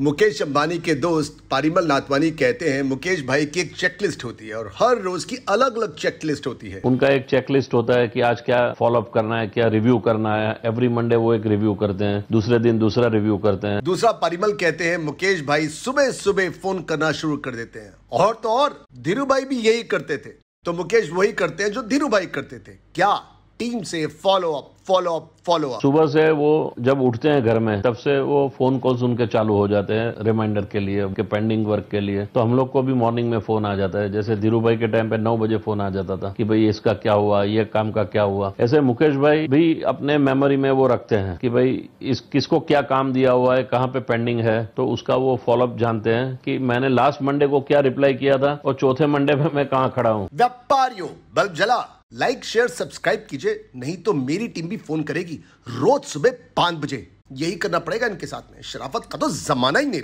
मुकेश अंबानी के दोस्त पारिमल नाथवानी कहते हैं मुकेश भाई की एक चेकलिस्ट होती है और हर रोज की अलग अलग चेकलिस्ट होती है उनका एक चेकलिस्ट होता है कि आज क्या फॉलोअप करना है क्या रिव्यू करना है एवरी मंडे वो एक रिव्यू करते हैं दूसरे दिन दूसरा रिव्यू करते हैं दूसरा पारिमल कहते हैं मुकेश भाई सुबह सुबह फोन करना शुरू कर देते हैं और तो और धीरू भाई भी यही करते थे तो मुकेश वही करते हैं जो धीरू भाई करते थे क्या टीम से follow up follow up follow सुबह से वो जब उठते हैं घर में तब से वो फोन सुन उनके चालू हो जाते हैं रिमाइंडर के लिए उनके पेंडिंग वर्क के लिए तो हम लोग को भी मॉर्निंग में फोन आ जाता है जैसे धीरू भाई के टाइम पे नौ बजे फोन आ जाता था कि भाई इसका क्या हुआ ये काम का क्या हुआ ऐसे मुकेश भाई भी अपने मेमोरी में वो रखते हैं कि भाई इस किसको क्या काम दिया हुआ है कहाँ पे पेंडिंग है तो उसका वो फॉलोअप जानते हैं कि मैंने लास्ट मंडे को क्या रिप्लाई किया था और चौथे मंडे में मैं कहाँ खड़ा हूँ व्यापारियों बल्ब जला लाइक शेयर सब्सक्राइब कीजिए नहीं तो मेरी टीम भी भी फोन करेगी रोज सुबह पांच बजे यही करना पड़ेगा इनके साथ में शराफत का तो जमाना ही नहीं रहा